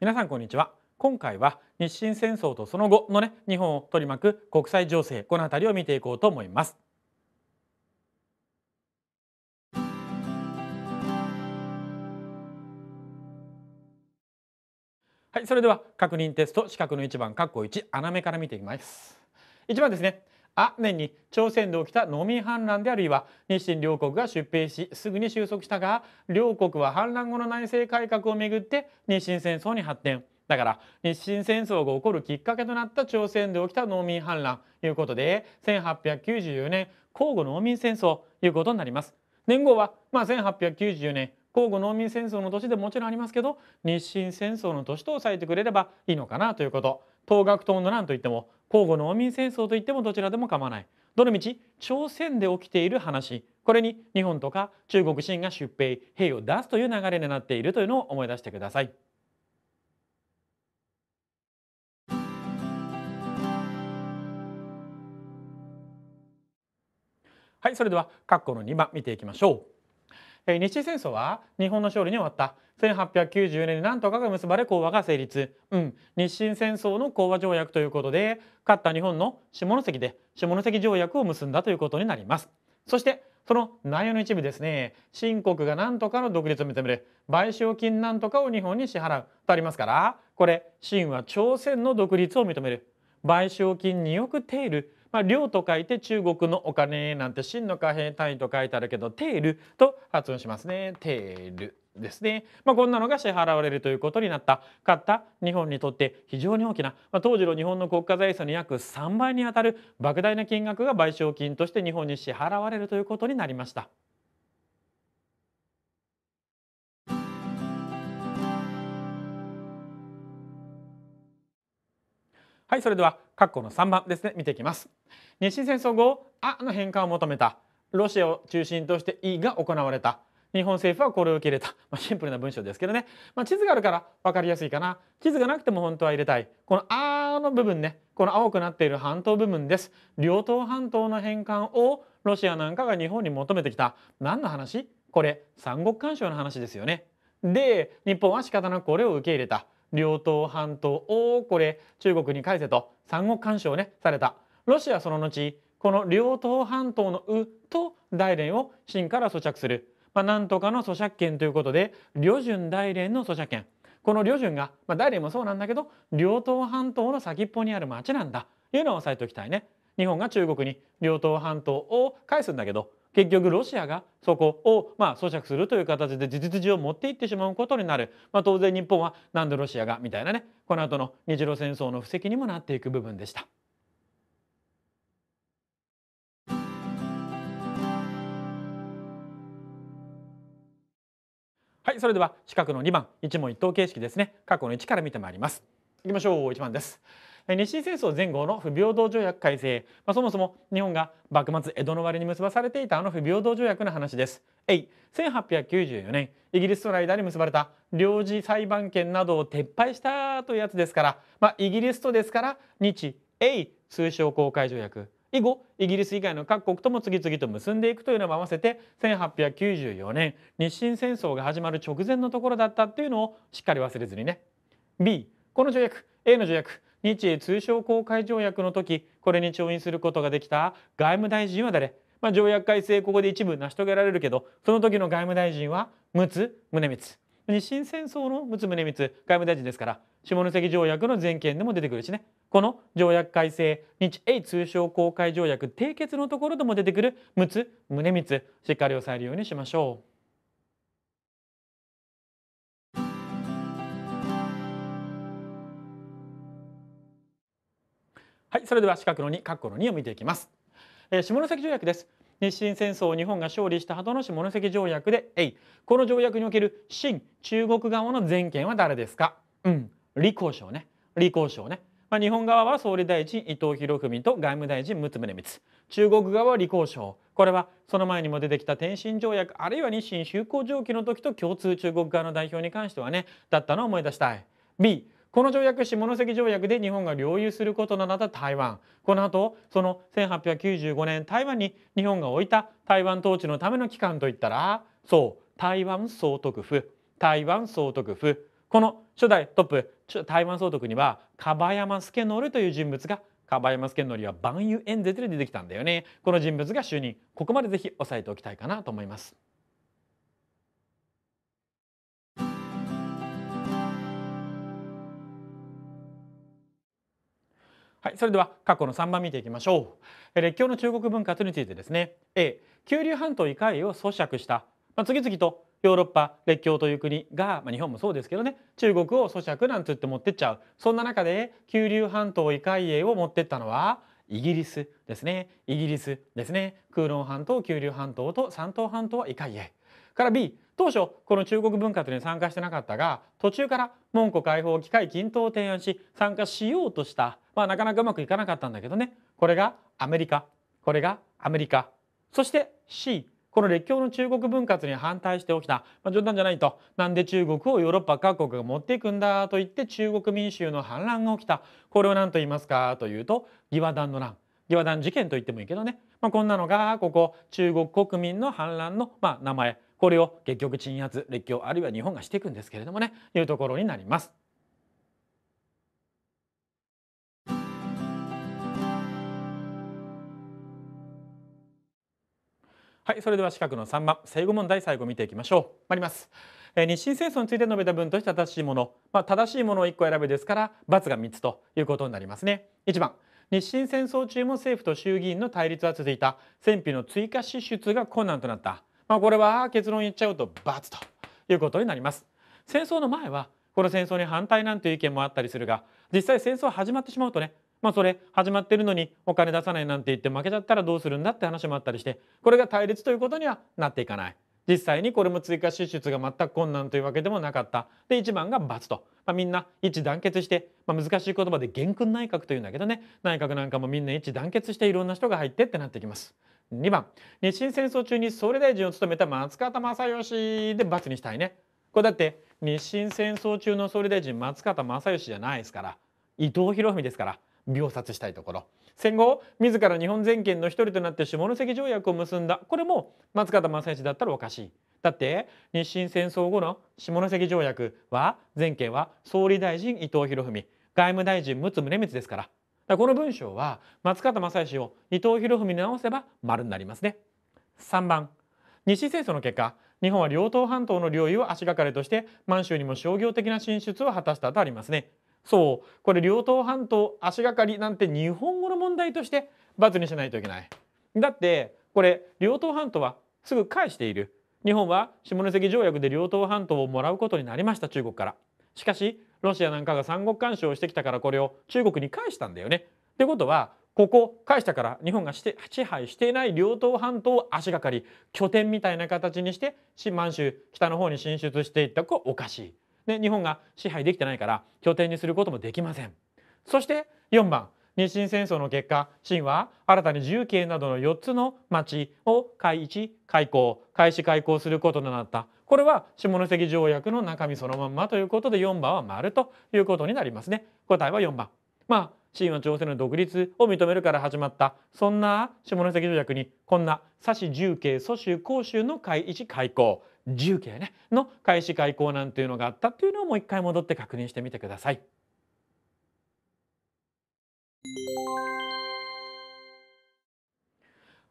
皆さんこんにちは今回は日清戦争とその後のね日本を取り巻く国際情勢この辺りを見ていこうと思いますはいそれでは確認テスト四角の一番括弧一穴目から見ていきます一番ですねあ年に朝鮮で起きた農民反乱であるいは日清両国が出兵しすぐに収束したが両国は反乱後の内政改革をめぐって日清戦争に発展だから日清戦争が起こるきっかけとなった朝鮮で起きた農民反乱ということで1894年交互農民戦争ということになります。年号は、まあ、1894年交互農民戦争の年でもちろんありますけど日清戦争の年と抑さえてくれればいいのかなということ。東学党の乱といっても交互農民戦争といってもどちらでも構わないどのみち朝鮮で起きている話これに日本とか中国清が出兵兵を出すという流れになっているというのを思い出してください。はいそれでは括弧の2番見ていきましょう。日清戦争は日本の勝利に終わった1890年に何とかが結ばれ講和が成立、うん、日清戦争の講和条約ということで勝った日本の下関で下関条約を結んだということになりますそしてその内容の一部ですね新国が何とかの独立を認める賠償金何とかを日本に支払うとありますからこれ清は朝鮮の独立を認める賠償金2億テールまあ、と書いて中国のお金なんて真の貨幣単位と書いてあるけどテールと発音しますねテールですね、まあ、こんなのが支払われるということになった買った日本にとって非常に大きな、まあ、当時の日本の国家財産の約3倍にあたる莫大な金額が賠償金として日本に支払われるということになりました。はいそれでは括弧の3番ですね見ていきます日清戦争後「あ」の返還を求めたロシアを中心として「い」が行われた日本政府はこれを受け入れた、まあ、シンプルな文章ですけどね、まあ、地図があるから分かりやすいかな地図がなくても本当は入れたいこの「あ」の部分ねこの青くなっている半島部分です両東半島の返還をロシアなんかが日本に求めてきた何の話これ三国干渉の話ですよねで日本は仕方なくこれを受け入れた両党半島をこれ中国に返せと三国干渉ねされたロシアその後この両党半島の「う」と大連を秦から咀嚼する、まあ、なんとかの咀嚼権ということで旅順大連の咀嚼権この旅順が、まあ、大連もそうなんだけど両党半島の先っぽにある町なんだというのを押さえておきたいね。日本が中国に両党半島を返すんだけど結局ロシアがそこをまあ咀嚼するという形で事実上持っていってしまうことになる、まあ、当然日本はなんでロシアがみたいなねこの後の日露戦争の布石にもなっていく部分でした。はい、それでは近くの2番一問一答形式ですね過去の1から見てまいりますいきましょう1番です日清戦争前後の不平等条約改正、まあ、そもそも日本が幕末江戸の終わりに結ばされていたあの不平等条約の話です。えい1894年イギリスとの間に結ばれた領事裁判権などを撤廃したというやつですから、まあ、イギリスとですから日英通商公開条約以後イギリス以外の各国とも次々と結んでいくというのも合わせて1894年日清戦争が始まる直前のところだったっていうのをしっかり忘れずにね。B この条約 A の条約日英通商公開条約の時これに調印することができた外務大臣は誰、まあ、条約改正ここで一部成し遂げられるけどその時の外務大臣は陸奥宗光日清戦争の陸奥宗光外務大臣ですから下関条約の全権でも出てくるしねこの条約改正日英通商公開条約締結のところでも出てくる陸奥宗光しっかり押さえるようにしましょう。はいそれでは四角の二、括弧の二を見ていきます、えー、下関条約です日清戦争を日本が勝利した後の下関条約で A この条約における新中国側の全権は誰ですかうん李光省ね李光省ねまあ、日本側は総理大臣伊藤博文と外務大臣六宗光中国側は李光省これはその前にも出てきた天津条約あるいは日清修好条約の時と共通中国側の代表に関してはねだったのを思い出したい B この条約下関条約で日本が領有することのなった台湾この後その1895年台湾に日本が置いた台湾統治のための機関といったらそう台湾総督府台湾総督府この初代トップ台湾総督には樺山助典という人物が樺山助典は万有演説で出てきたんだよねこの人物が就任ここまでぜひ押さえておきたいかなと思います。はい、それでは過去の3番見ていきましょう列強の中国文化についてですね A 九龍半島異界を咀嚼した、まあ、次々とヨーロッパ列強という国が、まあ、日本もそうですけどね中国を咀嚼なんつって持ってっちゃうそんな中で九龍半島異界へを持ってったのはイギリスですねイギリスですね空論半島九龍半島と三島半島は異界へから B 当初この中国文化というのに参加してなかったが途中から門戸開放機会均等を提案し参加しようとした、まあ、なかなかうまくいかなかったんだけどねこれがアメリカこれがアメリカそして C この列強の中国分割に反対して起きた、まあ、冗談じゃないとなんで中国をヨーロッパ各国が持っていくんだと言って中国民衆の反乱が起きたこれを何と言いますかというと義和団の乱義和団事件と言ってもいいけどねまあ、こんなのがここ中国国民の反乱のまあ名前これを結局鎮圧列強あるいは日本がしていくんですけれどもねいうところになります。はい、それでは四角の三番正誤問題最後見ていきましょう。参ります。え日清戦争について述べた文として正しいもの、まあ、正しいものを一個選べですから×が三つということになりますね。一番日清戦争中も政府と衆議院の対立は続いた戦費の追加支出が困難となった、まあ、これは結論言っちゃうと罰ということになります戦争の前はこの戦争に反対なんていう意見もあったりするが実際戦争始まってしまうとねまあそれ始まってるのにお金出さないなんて言って負けちゃったらどうするんだって話もあったりしてこれが対立ということにはなっていかない。実際にこれも追加支出が全く困難というわけでもなかった。で、1番が罰と。まあ、みんな一致団結して、まあ、難しい言葉で元君内閣というんだけどね、内閣なんかもみんな一致団結していろんな人が入ってってなってきます。2番、日清戦争中に総理大臣を務めた松方正義で罰にしたいね。これだって日清戦争中の総理大臣松方正義じゃないですから、伊藤博文ですから。秒殺したいところ戦後自ら日本全権の一人となって下関条約を結んだこれも松方正義だったらおかしいだって日清戦争後の下関条約は全権は総理大臣伊藤博文外務大臣陸奥宗光ですからこの文章は松方正義を伊藤博文に直せば丸になりますね3番日清戦争の結果日本は両党半島の領有を足がかりとして満州にも商業的な進出を果たしたとありますねそう、これ両党半島足がかりなんて日本語の問題として罰にしないといけない。だってこれ両党半島はすぐ返している。日本は下関条約で両党半島をもらうことになりました中国から。しかしロシアなんかが三国干渉をしてきたからこれを中国に返したんだよね。ってことはここ返したから日本がして支配していない両党半島を足がかり拠点みたいな形にして満州北の方に進出していったこおかしい。で日本が支配できてないから拠点にすることもできませんそして4番日清戦争の結果清は新たに重慶などの4つの町を開一開港開始開港することになったこれは下関条約の中身そのまんまということで4番は丸ということになりますね答えは4番まあ清は朝鮮の独立を認めるから始まったそんな下関条約にこんな「左氏重慶蘇州甲州の開一開港」自由形ねの開始開口なんていうのがあったっていうのをもう一回戻って確認してみてください。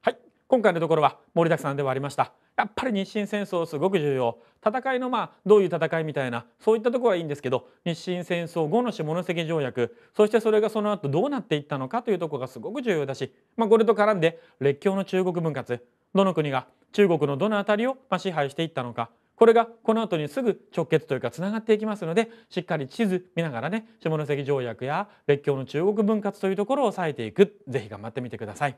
はい今回のところは盛りだくさんではありました。やっぱり日清戦争すごく重要戦いのまあどういう戦いみたいなそういったところはいいんですけど日清戦争後の下関条約そしてそれがその後どうなっていったのかというところがすごく重要だし、まあ、これと絡んで列強の中国分割どの国が中国のどの辺りを支配していったのかこれがこの後にすぐ直結というかつながっていきますのでしっかり地図見ながらね下関条約や列強の中国分割というところを押さえていく是非頑張ってみてください。